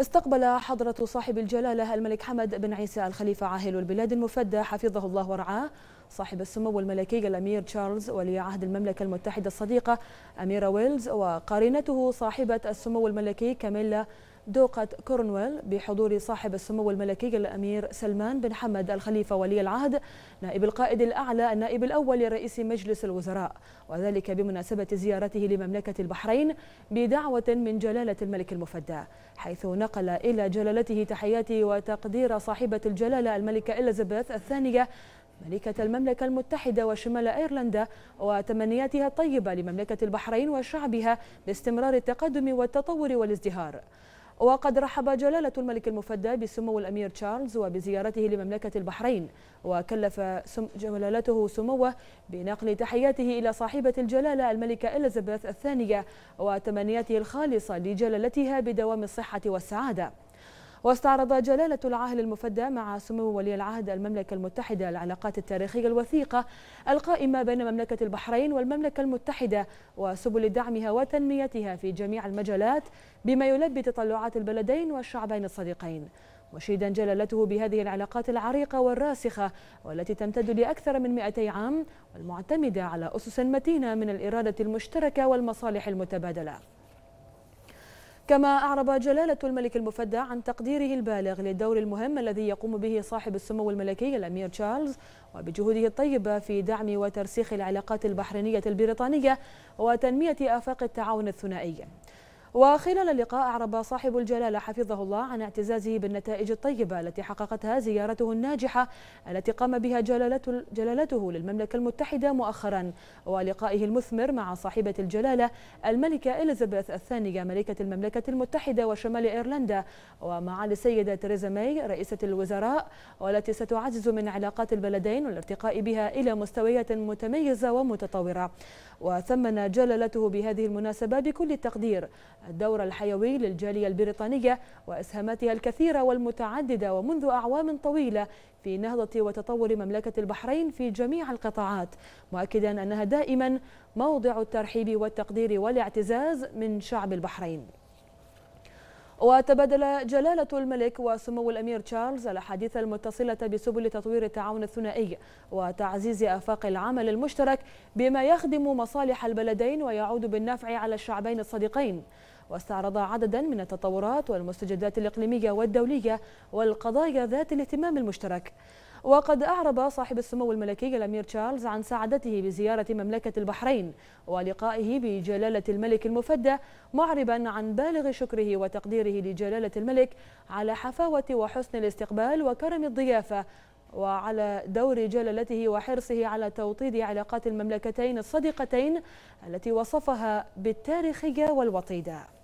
استقبل حضرة صاحب الجلالة الملك حمد بن عيسى الخليفة عاهل البلاد المفدى حفظه الله ورعاه صاحب السمو الملكي الأمير تشارلز ولي عهد المملكة المتحدة الصديقة أميرة ويلز وقارنته صاحبة السمو الملكي كاميلا دوقة كورنويل بحضور صاحب السمو الملكي الأمير سلمان بن حمد الخليفة ولي العهد نائب القائد الأعلى النائب الأول لرئيس مجلس الوزراء وذلك بمناسبة زيارته لمملكة البحرين بدعوة من جلالة الملك المفدى حيث نقل إلى جلالته تحياته وتقدير صاحبة الجلالة الملكة إليزابيث الثانية ملكة المملكة المتحدة وشمال أيرلندا وتمنياتها الطيبة لمملكة البحرين وشعبها باستمرار التقدم والتطور والازدهار وقد رحب جلالة الملك المفدى بسمو الأمير تشارلز وبزيارته لمملكة البحرين وكلف سم جلالته سموه بنقل تحياته إلى صاحبة الجلالة الملكة إليزابيث الثانية وتمنياته الخالصة لجلالتها بدوام الصحة والسعادة واستعرض جلالة العاهل المفدى مع سمو ولي العهد المملكة المتحدة العلاقات التاريخية الوثيقة القائمة بين مملكة البحرين والمملكة المتحدة وسبل دعمها وتنميتها في جميع المجالات بما يلبي تطلعات البلدين والشعبين الصديقين مشيدا جلالته بهذه العلاقات العريقة والراسخة والتي تمتد لأكثر من 200 عام والمعتمدة على أسس متينة من الإرادة المشتركة والمصالح المتبادلة كما أعرب جلالة الملك المفدى عن تقديره البالغ للدور المهم الذي يقوم به صاحب السمو الملكي الأمير تشارلز وبجهوده الطيبة في دعم وترسيخ العلاقات البحرينية البريطانية وتنمية آفاق التعاون الثنائي وخلال اللقاء أعرب صاحب الجلالة حفظه الله عن اعتزازه بالنتائج الطيبة التي حققتها زيارته الناجحة التي قام بها جلالته, جلالته للمملكة المتحدة مؤخرا ولقائه المثمر مع صاحبة الجلالة الملكة إليزابيث الثانية ملكة المملكة المتحدة وشمال إيرلندا ومعالي السيدة تريزا ماي رئيسة الوزراء والتي ستعزز من علاقات البلدين والارتقاء بها إلى مستويات متميزة ومتطورة وثمن جلالته بهذه المناسبة بكل التقدير الدور الحيوي للجالية البريطانية وإسهاماتها الكثيرة والمتعددة ومنذ أعوام طويلة في نهضة وتطور مملكة البحرين في جميع القطاعات مؤكدا أنها دائما موضع الترحيب والتقدير والاعتزاز من شعب البحرين وتبادل جلالة الملك وسمو الأمير تشارلز الأحاديث المتصلة بسبل تطوير التعاون الثنائي وتعزيز آفاق العمل المشترك بما يخدم مصالح البلدين ويعود بالنفع على الشعبين الصديقين واستعرض عددا من التطورات والمستجدات الإقليمية والدولية والقضايا ذات الاهتمام المشترك وقد أعرب صاحب السمو الملكي الأمير تشارلز عن سعادته بزيارة مملكة البحرين ولقائه بجلالة الملك المفدى معربا عن بالغ شكره وتقديره لجلالة الملك على حفاوة وحسن الاستقبال وكرم الضيافة وعلى دور جلالته وحرصه على توطيد علاقات المملكتين الصديقتين التي وصفها بالتاريخية والوطيدة